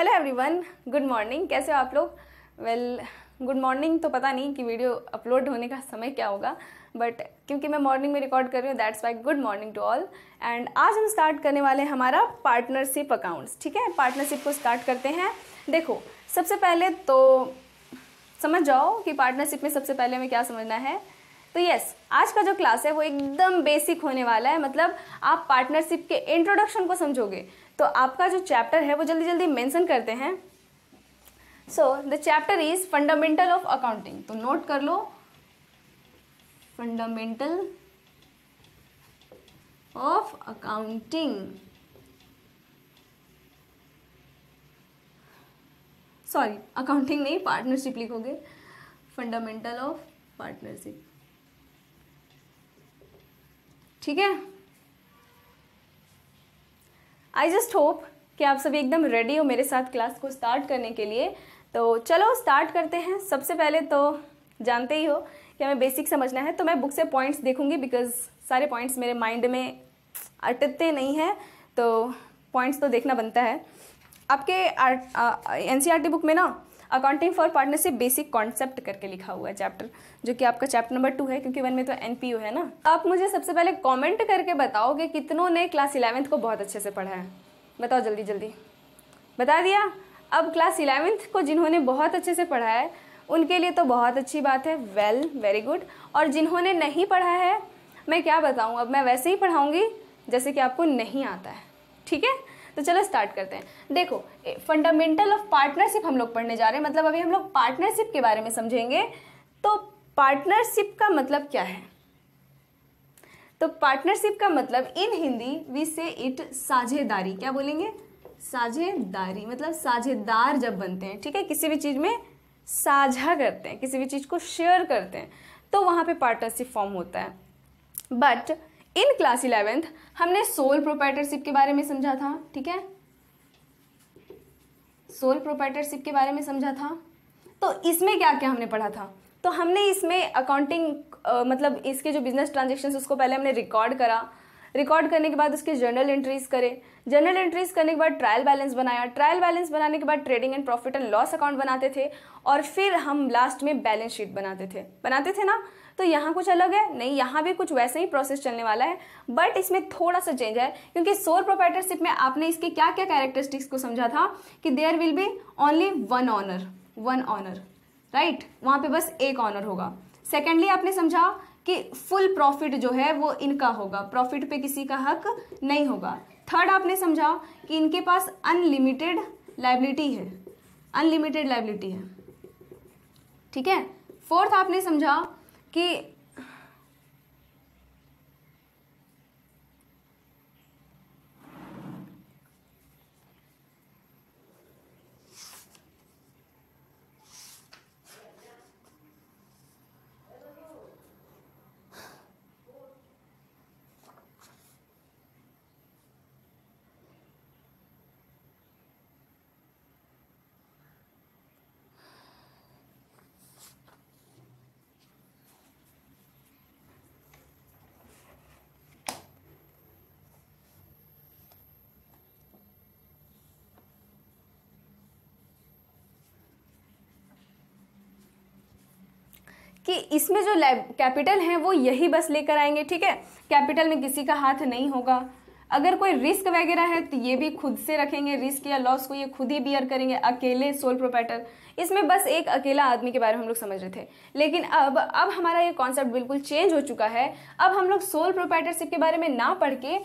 hello everyone good morning कैसे हो आप लोग वेल गुड मॉर्निंग तो पता नहीं कि वीडियो अपलोड होने का समय क्या होगा बट क्योंकि मैं मॉर्निंग में रिकॉर्ड कर रही हूँ that's why good morning to all and आज हम स्टार्ट करने वाले हैं हमारा पार्टनरशिप अकाउंट्स ठीक है पार्टनरशिप को स्टार्ट करते हैं देखो सबसे पहले तो समझ जाओ कि पार्टनरशिप में सबसे पहले हमें क्या समझना है तो यस आज का जो क्लास है वो एकदम बेसिक होने वाला है मतलब आप पार्टनरशिप के इंट्रोडक्शन को समझोगे तो आपका जो चैप्टर है वो जल्दी जल्दी मेंशन करते हैं so the chapter is fundamental of accounting तो नोट कर लो fundamental of accounting sorry accounting नहीं पार्टनरशिप लिखोगे फंडामेंटल ऑफ पार्टनरशिप ठीक है आई जस्ट होप कि आप सभी एकदम रेडी हो मेरे साथ क्लास को स्टार्ट करने के लिए तो चलो स्टार्ट करते हैं सबसे पहले तो जानते ही हो कि हमें बेसिक समझना है तो मैं बुक से पॉइंट्स देखूंगी बिकॉज सारे पॉइंट्स मेरे माइंड में अटकते नहीं हैं तो पॉइंट्स तो देखना बनता है आपके एन सी बुक में ना accounting for partnership basic concept करके लिखा हुआ है चैप्टर जो कि आपका चैप्टर नंबर टू है क्योंकि वन में तो एन है ना आप मुझे सबसे पहले कॉमेंट करके बताओ कि कितनों ने क्लास इलेवेंथ को बहुत अच्छे से पढ़ा है बताओ जल्दी जल्दी बता दिया अब क्लास इलेवेंथ को जिन्होंने बहुत अच्छे से पढ़ा है उनके लिए तो बहुत अच्छी बात है वेल वेरी गुड और जिन्होंने नहीं पढ़ा है मैं क्या बताऊँ अब मैं वैसे ही पढ़ाऊँगी जैसे कि आपको नहीं आता है ठीक है तो चलो स्टार्ट करते हैं देखो फंडामेंटल ऑफ पार्टनरशिप हम लोग पढ़ने जा रहे हैं मतलब अभी हम लोग पार्टनरशिप के बारे में समझेंगे तो पार्टनरशिप का मतलब क्या है तो पार्टनरशिप का मतलब in Hindi we say it साझेदारी क्या बोलेंगे साझेदारी मतलब साझेदार जब बनते हैं ठीक है किसी भी चीज़ में साझा करते हैं किसी भी चीज़ को शेयर करते हैं तो वहाँ पे पार्टनरशिप फॉर्म होता है बट इन क्लास इलेवेंथ हमने सोल प्रोपैटरशिप के बारे में समझा था ठीक है सोल प्रोपैटरशिप के बारे में समझा था तो इसमें क्या क्या हमने पढ़ा था तो हमने इसमें अकाउंटिंग मतलब इसके जो बिजनेस ट्रांजेक्शन उसको पहले हमने रिकॉर्ड करा रिकॉर्ड करने के बाद उसके जर्नल एंट्रीज करे जर्नल एंट्रीज करने के बाद ट्रायल बैलेंस बनाया ट्रायल बैलेंस बनाने के बाद trading and profit and loss account बनाते थे और फिर हम लास्ट में बैलेंस शीट बनाते थे बनाते थे ना तो यहाँ कुछ अलग है नहीं यहाँ भी कुछ वैसे ही प्रोसेस चलने वाला है बट इसमें थोड़ा सा चेंज है क्योंकि सोल प्रोप्राइटरशिप में आपने इसके क्या क्या कैरेक्टरिस्टिक्स को समझा था कि there will be only one owner one owner right वहाँ पे बस एक ऑनर होगा सेकेंडली आपने समझा कि फुल प्रॉफिट जो है वो इनका होगा प्रॉफिट पे किसी का हक नहीं होगा थर्ड आपने समझा कि इनके पास अनलिमिटेड लाइबिलिटी है अनलिमिटेड लाइबिलिटी है ठीक है फोर्थ आपने समझा कि कि इसमें जो कैपिटल है वो यही बस लेकर आएंगे ठीक है कैपिटल में किसी का हाथ नहीं होगा अगर कोई रिस्क वगैरह है तो ये भी खुद से रखेंगे रिस्क या लॉस को ये खुद ही बियर करेंगे अकेले सोल प्रोपेटर इसमें बस एक अकेला आदमी के बारे में हम लोग समझ रहे थे लेकिन अब अब हमारा ये कॉन्सेप्ट बिल्कुल चेंज हो चुका है अब हम लोग सोल प्रोपेटरशिप के बारे में ना पढ़ के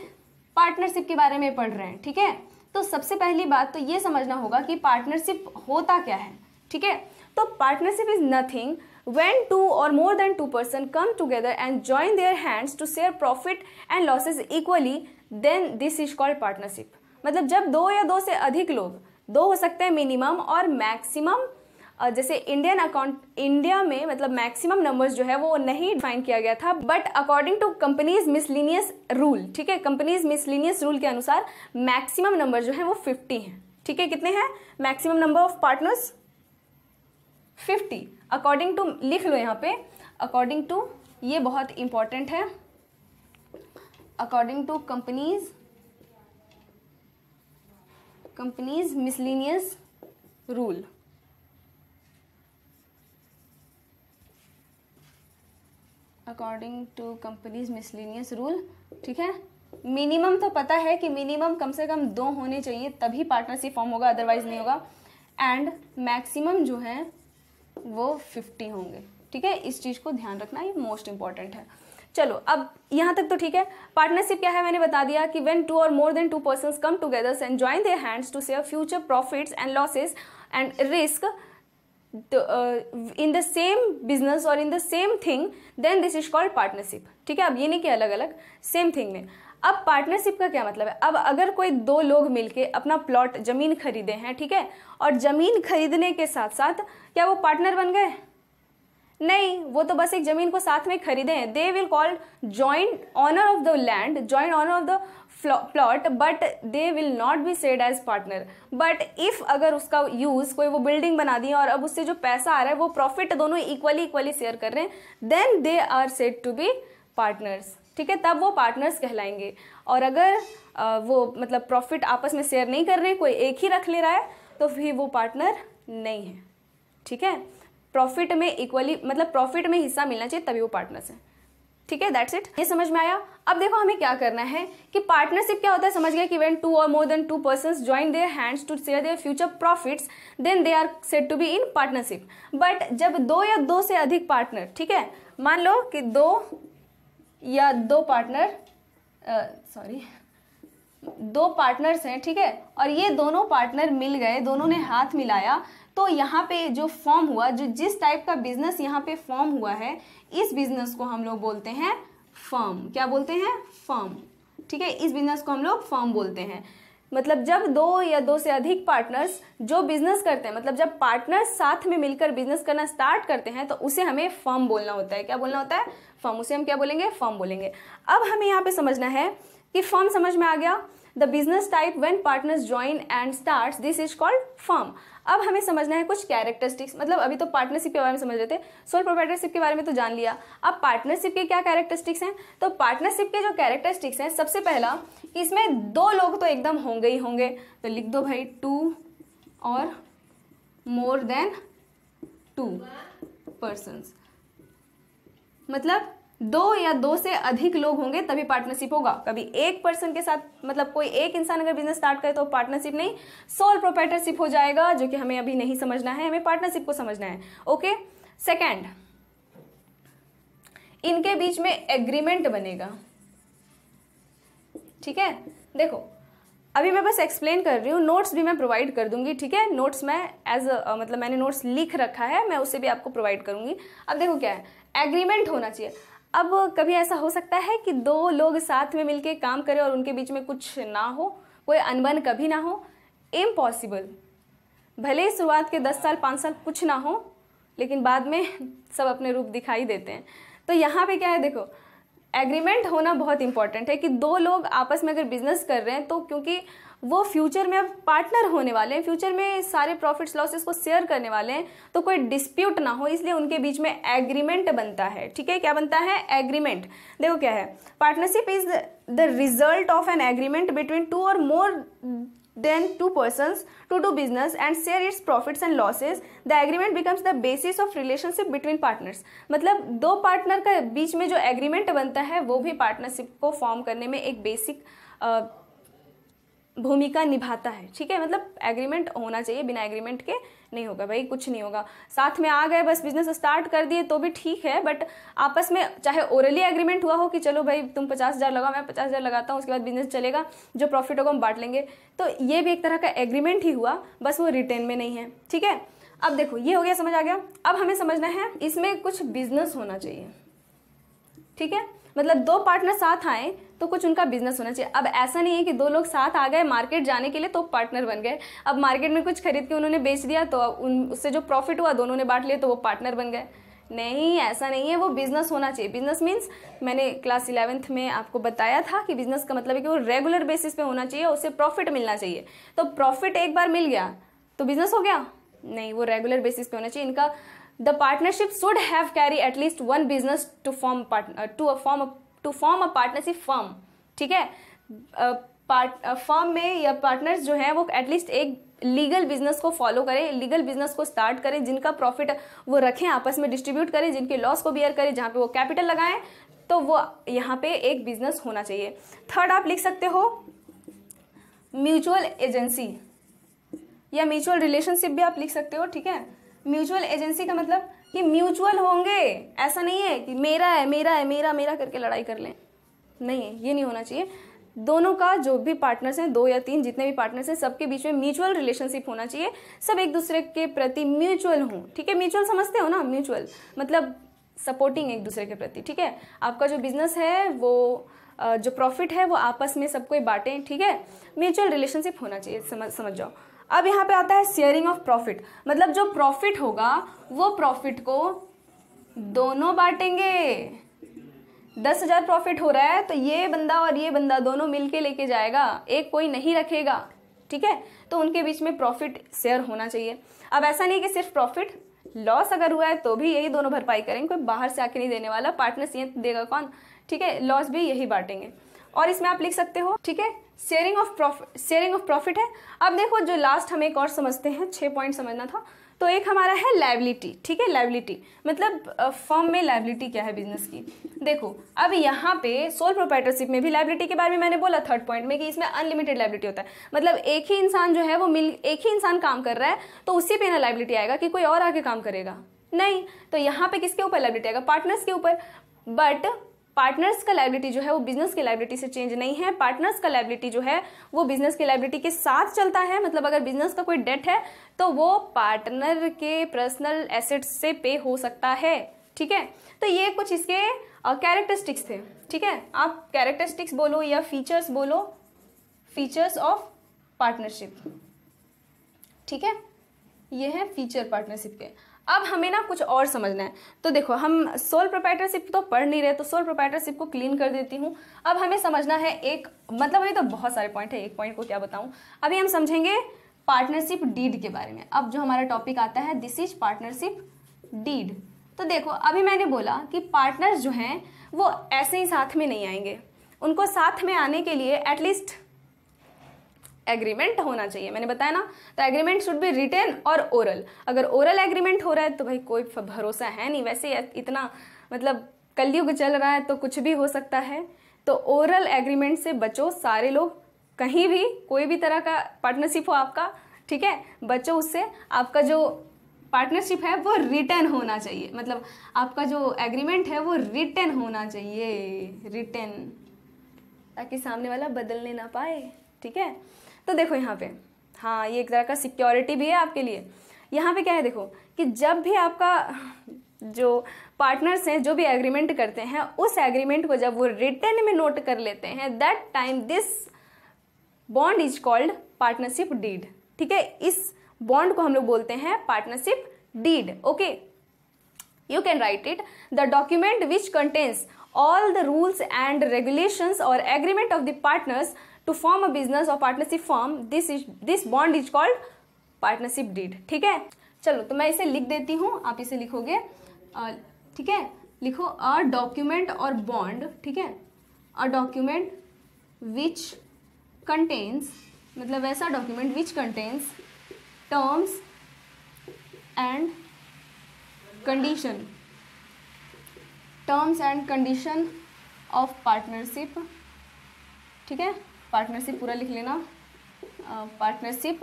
पार्टनरशिप के बारे में पढ़ रहे हैं ठीक है तो सबसे पहली बात तो ये समझना होगा कि पार्टनरशिप होता क्या है ठीक है तो partnership is nothing when two or more than two person come together and join their hands to share profit and losses equally then this is called partnership मतलब जब दो या दो से अधिक लोग दो हो सकते हैं मिनिमम और मैक्सिमम जैसे इंडियन अकाउंट इंडिया में मतलब मैक्सिमम नंबर्स जो है वो नहीं डिफाइन किया गया था but according to companies miscellaneous rule ठीक है कंपनीज मिसलिनियस रूल के अनुसार मैक्सिमम नंबर जो है वो फिफ्टी हैं ठीक है कितने हैं maximum number of partners fifty according to लिख लो यहाँ पे अकॉर्डिंग टू ये बहुत इंपॉर्टेंट है according to companies companies miscellaneous rule according to companies miscellaneous rule ठीक है मिनिमम तो पता है कि मिनिमम कम से कम दो होने चाहिए तभी पार्टनरशिप फॉर्म होगा अदरवाइज नहीं होगा एंड मैक्सिमम जो है वो फिफ्टी होंगे ठीक है इस चीज़ को ध्यान रखना ये मोस्ट इंपॉर्टेंट है चलो अब यहाँ तक तो ठीक है पार्टनरशिप क्या है मैंने बता दिया कि वेन टू और more than two person come togethers and join their hands to save future profits and losses and risk in the same business और in the same thing then this is called partnership ठीक है अब ये नहीं कि अलग अलग same thing में अब पार्टनरशिप का क्या मतलब है अब अगर कोई दो लोग मिलके अपना प्लॉट ज़मीन खरीदे हैं ठीक है और ज़मीन खरीदने के साथ साथ क्या वो पार्टनर बन गए नहीं वो तो बस एक ज़मीन को साथ में खरीदे हैं they will call joint owner of the land joint owner of the plot but they will not be said as partner but if अगर उसका यूज़ कोई वो बिल्डिंग बना दी और अब उससे जो पैसा आ रहा है वो प्रॉफिट दोनों इक्वली इक्वली शेयर कर रहे हैं then they are said to be partners ठीक है तब वो पार्टनर्स कहलाएंगे और अगर वो मतलब प्रॉफिट आपस में शेयर नहीं कर रहे कोई एक ही रख ले रहा है तो फिर वो पार्टनर नहीं है ठीक है प्रॉफिट में इक्वली मतलब प्रॉफिट में हिस्सा मिलना चाहिए तभी वो पार्टनर्स हैं ठीक है दैट्स इट ये समझ में आया अब देखो हमें क्या करना है कि पार्टनरशिप क्या होता है समझ गया कि वेन टू और more than two person join their hands to share their future profits then they are set to be in partnership but जब दो या दो से अधिक पार्टनर ठीक है मान लो कि दो या दो पार्टनर सॉरी दो पार्टनर्स हैं ठीक है और ये दोनों पार्टनर मिल गए दोनों ने हाथ मिलाया तो यहाँ पे जो फॉर्म हुआ जो जिस टाइप का बिजनेस यहाँ पे फॉर्म हुआ है इस बिजनेस को हम लोग बोलते हैं फॉर्म क्या बोलते हैं फॉर्म ठीक है इस बिजनेस को हम लोग फॉर्म बोलते हैं मतलब जब दो या दो से अधिक पार्टनर्स जो बिजनेस करते हैं मतलब जब पार्टनर्स साथ में मिलकर बिजनेस करना स्टार्ट करते हैं तो उसे हमें फर्म बोलना होता है क्या बोलना होता है फर्म उसे हम क्या बोलेंगे फर्म बोलेंगे अब हमें यहाँ पे समझना है कि फर्म समझ में आ गया the business type when partners join and start this is called firm अब हमें समझना है कुछ कैरेक्टरिस्टिक्स मतलब अभी तो पार्टनरशिप के बारे में समझ रहे थे सोल प्रोपराइटरशिप के बारे में तो जान लिया अब पार्टनरशिप के क्या कैरेक्टरिस्टिक्स हैं तो पार्टनरशिप के जो कैरेक्टरिस्टिक्स हैं सबसे पहला कि इसमें दो लोग तो एकदम होंगे ही होंगे तो लिख दो भाई टू और मोर देन टू पर्सन मतलब दो या दो से अधिक लोग होंगे तभी पार्टनरशिप होगा कभी एक पर्सन के साथ मतलब कोई एक इंसान अगर बिजनेस स्टार्ट करे तो पार्टनरशिप नहीं सोल प्रोपेटरशिप हो जाएगा जो कि हमें अभी नहीं समझना है हमें पार्टनरशिप को समझना है ओके सेकेंड इनके बीच में एग्रीमेंट बनेगा ठीक है देखो अभी मैं बस एक्सप्लेन कर रही हूँ नोट्स भी मैं प्रोवाइड कर दूंगी ठीक है नोट्स मैं एज मतलब मैंने नोट्स लिख रखा है मैं उसे भी आपको प्रोवाइड करूंगी अब देखो क्या है एग्रीमेंट होना चाहिए अब कभी ऐसा हो सकता है कि दो लोग साथ में मिलके काम करें और उनके बीच में कुछ ना हो कोई अनबन कभी ना हो इम्पॉसिबल भले ही शुरुआत के दस साल पाँच साल कुछ ना हो लेकिन बाद में सब अपने रूप दिखाई देते हैं तो यहाँ पे क्या है देखो एग्रीमेंट होना बहुत इंपॉर्टेंट है कि दो लोग आपस में अगर बिजनेस कर रहे हैं तो क्योंकि वो फ्यूचर में अब पार्टनर होने वाले हैं फ्यूचर में सारे प्रॉफिट्स लॉसेस को शेयर करने वाले हैं तो कोई डिस्प्यूट ना हो इसलिए उनके बीच में एग्रीमेंट बनता है ठीक है क्या बनता है एग्रीमेंट देखो क्या है partnership is the result of an agreement between two और more then two persons to do business and share its profits and losses the agreement becomes the basis of relationship between partners मतलब दो partner का बीच में जो agreement बनता है वो भी पार्टनरशिप को फॉर्म करने में एक uh, भूमिका निभाता है ठीक है मतलब एग्रीमेंट होना चाहिए बिना एग्रीमेंट के नहीं होगा भाई कुछ नहीं होगा साथ में आ गए बस बिजनेस स्टार्ट कर दिए तो भी ठीक है बट आपस में चाहे ओरली एग्रीमेंट हुआ हो कि चलो भाई तुम पचास हज़ार लगाओ मैं पचास हज़ार लगाता हूँ उसके बाद बिजनेस चलेगा जो प्रॉफिट होगा हम बांट लेंगे तो ये भी एक तरह का एग्रीमेंट ही हुआ बस वो रिटेन में नहीं है ठीक है अब देखो ये हो गया समझ आ गया अब हमें समझना है इसमें कुछ बिजनेस होना चाहिए ठीक है मतलब दो पार्टनर साथ आए तो कुछ उनका बिजनेस होना चाहिए अब ऐसा नहीं है कि दो लोग साथ आ गए मार्केट जाने के लिए तो पार्टनर बन गए अब मार्केट में कुछ खरीद के उन्होंने बेच दिया तो अब उन उससे जो प्रॉफिट हुआ दोनों ने बांट लिया तो वो पार्टनर बन गए नहीं ऐसा नहीं है वो बिज़नेस होना चाहिए बिज़नेस मीन्स मैंने क्लास इलेवेंथ में आपको बताया था कि बिज़नेस का मतलब है कि वो रेगुलर बेसिस पे होना चाहिए उससे प्रॉफिट मिलना चाहिए तो प्रॉफिट एक बार मिल गया तो बिज़नेस हो गया नहीं वो रेगुलर बेसिस पे होना चाहिए इनका the partnership should have carry at least one business to form partner to form a to form a partnership firm ठीक है फर्म में या पार्टनर्स जो हैं वो एटलीस्ट एक लीगल बिजनेस को फॉलो करें लीगल बिजनेस को स्टार्ट करें जिनका प्रॉफिट वो रखें आपस में डिस्ट्रीब्यूट करें जिनके लॉस को बियर करें जहाँ पे वो कैपिटल लगाएं तो वो यहाँ पे एक बिजनेस होना चाहिए थर्ड आप लिख सकते हो म्यूचुअल एजेंसी या म्यूचुअल रिलेशनशिप भी आप लिख सकते हो ठीक है म्यूचुअल एजेंसी का मतलब कि म्यूचुअल होंगे ऐसा नहीं है कि मेरा है मेरा है मेरा मेरा करके लड़ाई कर लें नहीं ये नहीं होना चाहिए दोनों का जो भी पार्टनर्स हैं दो या तीन जितने भी पार्टनर्स हैं सबके बीच में म्यूचुअल रिलेशनशिप होना चाहिए सब एक दूसरे के प्रति म्यूचुअल हों ठीक है म्यूचुअल समझते हो ना म्यूचुअल मतलब सपोर्टिंग एक दूसरे के प्रति ठीक है आपका जो बिजनेस है वो जो प्रॉफिट है वो आपस में सबको बांटें ठीक है म्यूचुअल रिलेशनशिप होना चाहिए समझ समझ जाओ अब यहाँ पे आता है शेयरिंग ऑफ प्रॉफिट मतलब जो प्रॉफिट होगा वो प्रॉफिट को दोनों बांटेंगे दस हजार प्रॉफिट हो रहा है तो ये बंदा और ये बंदा दोनों मिलके लेके जाएगा एक कोई नहीं रखेगा ठीक है तो उनके बीच में प्रॉफिट शेयर होना चाहिए अब ऐसा नहीं कि सिर्फ प्रॉफिट लॉस अगर हुआ है तो भी यही दोनों भरपाई करेंगे कोई बाहर से आके नहीं देने वाला पार्टनर पार्टनरशिप देगा कौन ठीक है लॉस भी यही बांटेंगे और इसमें आप लिख सकते हो ठीक है sharing of profit sharing of profit है अब देखो जो लास्ट हम एक और समझते हैं छः पॉइंट समझना था तो एक हमारा है लाइबिलिटी ठीक है लाइबिलिटी मतलब फॉर्म में लाइबिलिटी क्या है बिजनेस की देखो अब यहाँ पे सोल प्रोप्राइटरशिप में भी लाइबिलिटी के बारे में मैंने बोला थर्ड पॉइंट में कि इसमें अनलिमिटेड लाइबिलिटी होता है मतलब एक ही इंसान जो है वो मिल एक ही इंसान काम कर रहा है तो उसी पर ना लाइबिलिटी आएगा कि कोई और आके काम करेगा नहीं तो यहाँ पे किसके ऊपर लाइबिलिटी आएगा पार्टनर्स के ऊपर बट पार्टनर्स का लाइबिलिटी जो है वो बिजनेस की लाइबिलिटी से चेंज नहीं है पार्टनर्स का लाइबिलिटी जो है वो बिजनेस की लाइबिलिटी के साथ चलता है मतलब अगर बिजनेस का कोई डेट है तो वो पार्टनर के पर्सनल एसेट्स से पे हो सकता है ठीक है तो ये कुछ इसके कैरेक्टरिस्टिक्स uh, थे ठीक है आप कैरेक्टरिस्टिक्स बोलो या फीचर्स बोलो फीचर्स ऑफ पार्टनरशिप ठीक है ये है फीचर पार्टनरशिप के अब हमें ना कुछ और समझना है तो देखो हम सोल प्रोपाइटरशिप तो पढ़ नहीं रहे तो सोल प्रोपाइटरशिप को क्लीन कर देती हूँ अब हमें समझना है एक मतलब अभी तो बहुत सारे पॉइंट है एक पॉइंट को क्या बताऊँ अभी हम समझेंगे पार्टनरशिप डीड के बारे में अब जो हमारा टॉपिक आता है दिस इज पार्टनरशिप डीड तो देखो अभी मैंने बोला कि पार्टनर्स जो हैं वो ऐसे ही साथ में नहीं आएंगे उनको साथ में आने के लिए एटलीस्ट एग्रीमेंट होना चाहिए मैंने बताया ना तो एग्रीमेंट शुड बी रिटेन और ओरल अगर ओरल एग्रीमेंट हो रहा है तो भाई कोई भरोसा है नहीं वैसे इतना मतलब कलयुग चल रहा है तो कुछ भी हो सकता है तो ओरल एग्रीमेंट से बचो सारे लोग कहीं भी कोई भी तरह का पार्टनरशिप हो आपका ठीक है बचो उससे आपका जो पार्टनरशिप है वो रिटर्न होना चाहिए मतलब आपका जो एग्रीमेंट है वो रिटर्न होना चाहिए रिटर्न ताकि सामने वाला बदलने ना पाए ठीक है तो देखो यहाँ पे हाँ ये एक तरह का सिक्योरिटी भी है आपके लिए यहाँ पे क्या है देखो कि जब भी आपका जो पार्टनर्स हैं जो भी एग्रीमेंट करते हैं उस एग्रीमेंट को जब वो रिटर्न में नोट कर लेते हैं that time this bond is called partnership deed ठीक है इस बॉन्ड को हम लोग बोलते हैं partnership deed okay you can write it the document which contains all the rules and regulation और agreement of the partners to form a business और partnership form this is this bond is called partnership deed ठीक है चलो तो मैं इसे लिख देती हूँ आप इसे लिखोगे ठीक है लिखो अ डॉक्यूमेंट और बॉन्ड ठीक है अ डॉक्यूमेंट विच कंटेन्स मतलब ऐसा document which contains terms and condition terms and condition of partnership ठीक है पार्टनरशिप पूरा लिख लेना partnership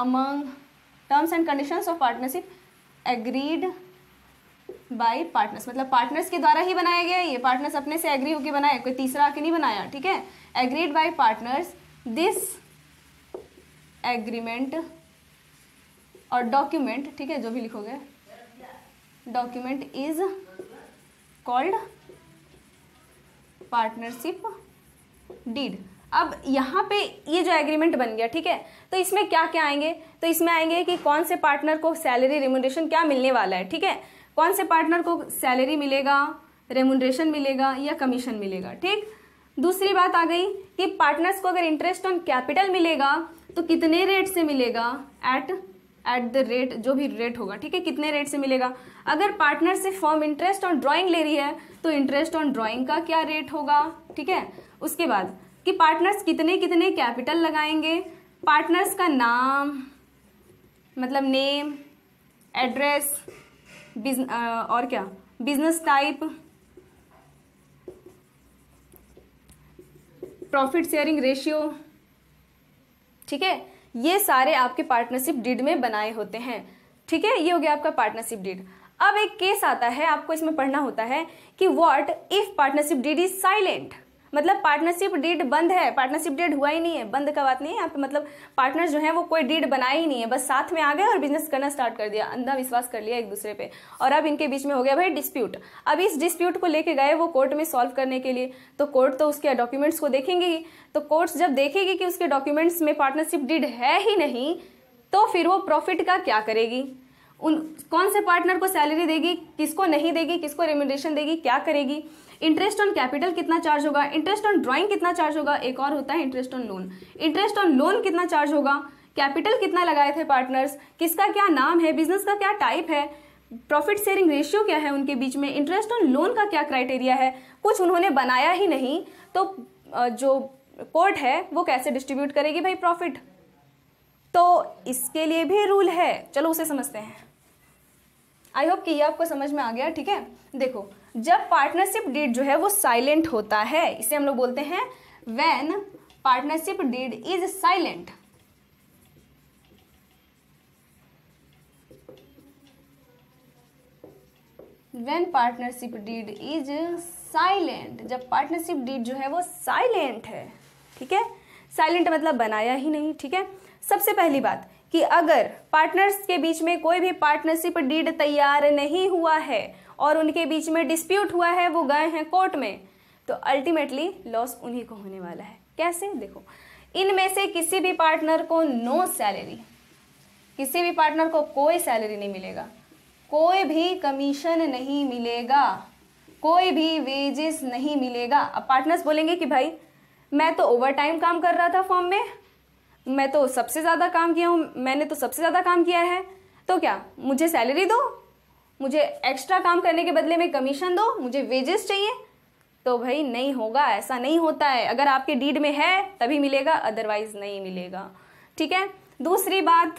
among terms and conditions of partnership agreed by partners मतलब पार्टनर्स के द्वारा ही बनाया गया ये पार्टनर्स अपने से एग्री होकर बनाया कोई तीसरा आके नहीं बनाया ठीक है agreed by partners this agreement और डॉक्यूमेंट ठीक है जो भी लिखोगे document is called partnership deed अब यहाँ पे ये जो एग्रीमेंट बन गया ठीक है तो इसमें क्या क्या आएंगे तो इसमें आएंगे कि कौन से पार्टनर को सैलरी रेमोडेशन क्या मिलने वाला है ठीक है कौन से पार्टनर को सैलरी मिलेगा रेमोडेशन मिलेगा या कमीशन मिलेगा ठीक दूसरी बात आ गई कि पार्टनर्स को अगर इंटरेस्ट ऑन कैपिटल मिलेगा तो कितने रेट से मिलेगा एट एट द रेट जो भी रेट होगा ठीक है कितने रेट से मिलेगा अगर पार्टनर से फॉर्म इंटरेस्ट ऑन ड्राइंग ले रही है तो इंटरेस्ट ऑन ड्राइंग का क्या रेट होगा ठीक है उसके बाद कि पार्टनर्स कितने कितने कैपिटल लगाएंगे पार्टनर्स का नाम मतलब नेम एड्रेस और क्या business type profit sharing ratio ठीक है ये सारे आपके पार्टनरशिप डीड में बनाए होते हैं ठीक है ये हो गया आपका पार्टनरशिप डीड अब एक केस आता है आपको इसमें पढ़ना होता है कि what if partnership deed is silent मतलब पार्टनरशिप डीड बंद है पार्टनरशिप डीड हुआ ही नहीं है बंद का बात नहीं है यहाँ पे मतलब पार्टनर जो है वो कोई डीड बनाया ही नहीं है बस साथ में आ गए और बिजनेस करना स्टार्ट कर दिया अंधा विश्वास कर लिया एक दूसरे पे और अब इनके बीच में हो गया भाई डिस्प्यूट अब इस डिस्प्यूट को लेके गए वो कोर्ट में सॉल्व करने के लिए तो कोर्ट तो उसके डॉक्यूमेंट्स को देखेंगे ही तो कोर्ट जब देखेगी कि उसके डॉक्यूमेंट्स में पार्टनरशिप डीड है ही नहीं तो फिर वो प्रॉफिट का क्या करेगी उन कौन से पार्टनर को सैलरी देगी किसको नहीं देगी किसको रेम्यूडेशन देगी क्या करेगी इंटरेस्ट ऑन कैपिटल कितना चार्ज होगा इंटरेस्ट ऑन ड्राइंग कितना चार्ज होगा एक और होता है interest on loan interest on loan कितना चार्ज होगा कैपिटल कितना लगाए थे पार्टनर्स किसका क्या नाम है बिजनेस का क्या टाइप है प्रॉफिट शेयरिंग रेशियो क्या है उनके बीच में इंटरेस्ट ऑन लोन का क्या क्राइटेरिया है कुछ उन्होंने बनाया ही नहीं तो जो कोर्ट है वो कैसे डिस्ट्रीब्यूट करेगी भाई प्रॉफिट तो इसके लिए भी रूल है चलो उसे समझते हैं आई होप कि ये आपको समझ में आ गया ठीक है देखो जब पार्टनरशिप डीड जो है वो साइलेंट होता है इसे हम लोग बोलते हैं when partnership deed is silent when partnership deed is silent जब पार्टनरशिप डीड जो है वो साइलेंट है ठीक है साइलेंट मतलब बनाया ही नहीं ठीक है सबसे पहली बात कि अगर पार्टनर्स के बीच में कोई भी पार्टनरशिप डीड तैयार नहीं हुआ है और उनके बीच में डिस्प्यूट हुआ है वो गए हैं कोर्ट में तो अल्टीमेटली लॉस उन्हीं को होने वाला है कैसे देखो इनमें से किसी भी पार्टनर को नो सैलरी किसी भी पार्टनर को कोई सैलरी नहीं मिलेगा कोई भी कमीशन नहीं मिलेगा कोई भी वेजेस नहीं मिलेगा अब पार्टनर्स बोलेंगे कि भाई मैं तो ओवर टाइम काम कर रहा था फॉर्म में मैं तो सबसे ज़्यादा काम किया हूँ मैंने तो सबसे ज़्यादा काम किया है तो क्या मुझे सैलरी दो मुझे एक्स्ट्रा काम करने के बदले में कमीशन दो मुझे वेजेस चाहिए तो भाई नहीं होगा ऐसा नहीं होता है अगर आपके डीड में है तभी मिलेगा अदरवाइज नहीं मिलेगा ठीक है दूसरी बात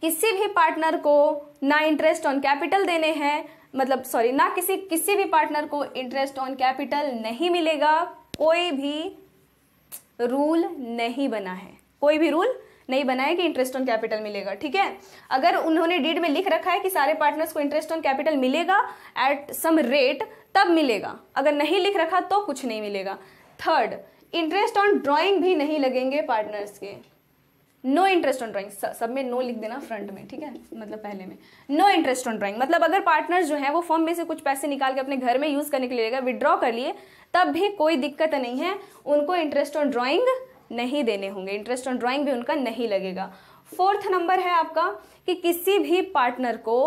किसी भी पार्टनर को ना इंटरेस्ट ऑन कैपिटल देने हैं मतलब सॉरी ना किसी किसी भी पार्टनर को इंटरेस्ट ऑन कैपिटल नहीं मिलेगा कोई भी रूल नहीं बना है कोई भी रूल नहीं बना है कि इंटरेस्ट ऑन कैपिटल मिलेगा ठीक है अगर उन्होंने डीड में लिख रखा है कि सारे पार्टनर्स को इंटरेस्ट ऑन कैपिटल मिलेगा एट सम रेट तब मिलेगा अगर नहीं लिख रखा तो कुछ नहीं मिलेगा थर्ड इंटरेस्ट ऑन ड्राइंग भी नहीं लगेंगे पार्टनर्स के नो इंटरेस्ट ऑन ड्राइंग सब में नो लिख देना फ्रंट में ठीक है मतलब पहले में नो इंटरेस्ट ऑन ड्राइंग मतलब अगर पार्टनर्स जो है वो फॉर्म में से कुछ पैसे निकाल के अपने घर में यूज़ करने के लिए विदड्रॉ कर लिए तब भी कोई दिक्कत नहीं है उनको इंटरेस्ट ऑन ड्राइंग नहीं देने होंगे इंटरेस्ट ऑन ड्राइंग भी उनका नहीं लगेगा फोर्थ नंबर है आपका कि किसी भी पार्टनर को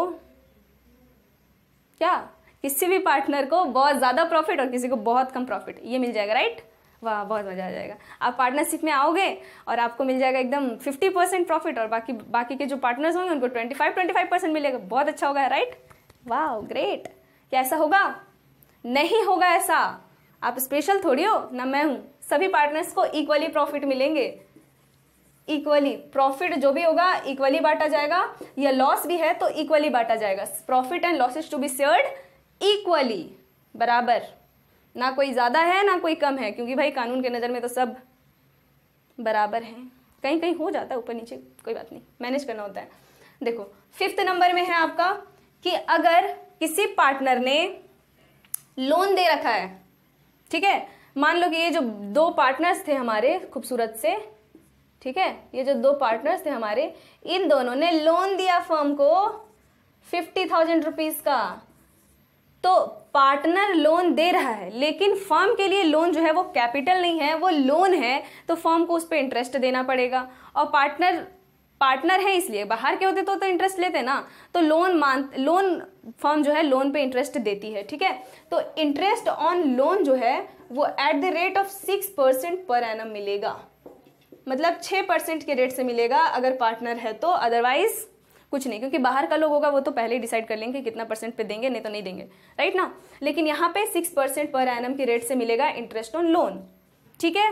क्या किसी भी पार्टनर को बहुत ज़्यादा प्रॉफिट और किसी को बहुत कम प्रॉफिट ये मिल जाएगा राइट वाह बहुत मज़ा आ जाएगा आप पार्टनरशिप में आओगे और आपको मिल जाएगा एकदम फिफ्टी परसेंट प्रॉफिट और बाकी बाकी के जो पार्टनर्स होंगे उनको twenty five twenty five percent मिलेगा बहुत अच्छा होगा राइट वाह ग्रेट क्या ऐसा होगा नहीं होगा ऐसा आप स्पेशल थोड़ी हो ना मैं हूँ सभी पार्टनर्स को इक्वली प्रॉफिट मिलेंगे इक्वली प्रॉफिट जो भी होगा इक्वली बांटा जाएगा या लॉस भी है तो इक्वली बांटा जाएगा profit and losses to be shared equally बराबर ना कोई ज़्यादा है ना कोई कम है क्योंकि भाई कानून के नज़र में तो सब बराबर हैं कहीं कहीं हो जाता है ऊपर नीचे कोई बात नहीं मैनेज करना होता है देखो फिफ्थ नंबर में है आपका कि अगर किसी पार्टनर ने लोन दे रखा है ठीक है मान लो कि ये जो दो पार्टनर्स थे हमारे खूबसूरत से ठीक है ये जो दो पार्टनर्स थे हमारे इन दोनों ने लोन दिया फर्म को फिफ्टी थाउजेंड रुपीज़ का तो पार्टनर लोन दे रहा है लेकिन फर्म के लिए लोन जो है वो कैपिटल नहीं है वो लोन है तो फर्म को उस पर इंटरेस्ट देना पड़ेगा और पार्टनर पार्टनर है इसलिए बाहर के होते तो तो इंटरेस्ट लेते ना तो लोन मान लोन फर्म जो है लोन पे इंटरेस्ट देती है ठीक है तो इंटरेस्ट ऑन लोन जो है वो at the rate of six percent per annum मिलेगा मतलब छः परसेंट के रेट से मिलेगा अगर पार्टनर है तो अदरवाइज़ कुछ नहीं क्योंकि बाहर का लोग होगा वो तो पहले ही डिसाइड कर लेंगे कि कितना परसेंट पे देंगे नहीं तो नहीं देंगे राइट ना लेकिन यहाँ पे सिक्स परसेंट पर एनम की रेट से मिलेगा इंटरेस्ट ऑन लोन ठीक है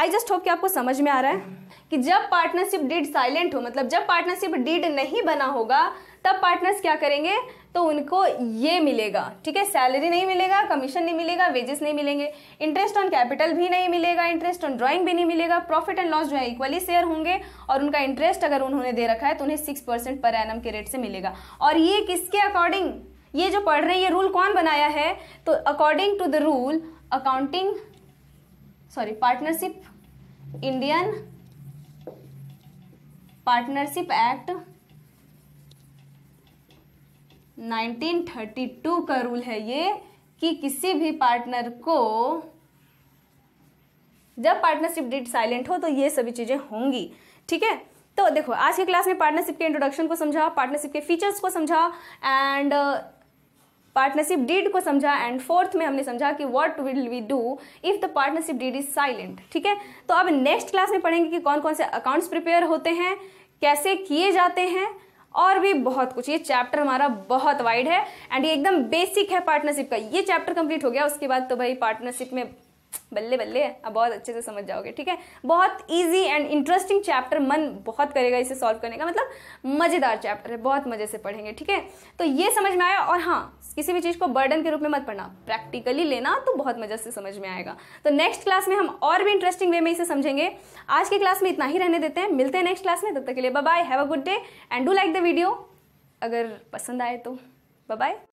आई जस्ट होप कि आपको समझ में आ रहा है कि जब पार्टनरशिप डीड साइलेंट हो मतलब जब पार्टनरशिप डीड नहीं बना होगा तब पार्टनर्स क्या करेंगे तो उनको ये मिलेगा ठीक है सैलरी नहीं मिलेगा कमीशन नहीं मिलेगा वेजेस नहीं मिलेंगे इंटरेस्ट ऑन कैपिटल भी नहीं मिलेगा इंटरेस्ट ऑन ड्राइंग भी नहीं मिलेगा प्रॉफिट एंड लॉस जो है इक्वली शेयर होंगे और उनका इंटरेस्ट अगर उन्होंने दे रखा है तो उन्हें सिक्स परसेंट पर एनम के रेट से मिलेगा और ये किसके अकॉर्डिंग ये जो पढ़ रहे हैं ये रूल कौन बनाया है तो according to the rule accounting sorry partnership Indian partnership act 1932 का रूल है ये कि किसी भी पार्टनर को जब पार्टनरशिप डेट साइलेंट हो तो ये सभी चीज़ें होंगी ठीक है तो देखो आज की क्लास में पार्टनरशिप के इंट्रोडक्शन को समझा पार्टनरशिप के फीचर्स को समझा एंड uh, पार्टनरशिप डीड को समझा एंड फोर्थ में हमने समझा कि what will we do if the partnership deed is silent ठीक है तो अब नेक्स्ट क्लास में पढ़ेंगे कि कौन कौन से अकाउंट्स प्रिपेयर होते हैं कैसे किए जाते हैं और भी बहुत कुछ ये चैप्टर हमारा बहुत वाइड है एंड ये एकदम बेसिक है पार्टनरशिप का ये चैप्टर कंप्लीट हो गया उसके बाद तो भाई पार्टनरशिप में बल्ले बल्ले अब बहुत अच्छे से समझ जाओगे ठीक है बहुत ईजी एंड इंटरेस्टिंग चैप्टर मन बहुत करेगा इसे सॉल्व करने का मतलब मज़ेदार चैप्टर है बहुत मज़े से पढ़ेंगे ठीक है तो ये समझ में आया और हाँ किसी भी चीज़ को बर्डन के रूप में मत पढ़ना प्रैक्टिकली लेना तो बहुत मज़े से समझ में आएगा तो नेक्स्ट क्लास में हम और भी इंटरेस्टिंग वे में इसे समझेंगे आज की क्लास में इतना ही रहने देते हैं मिलते हैं नेक्स्ट क्लास में तब तक के लिए bye have a good day and do like the video अगर पसंद आए तो बाय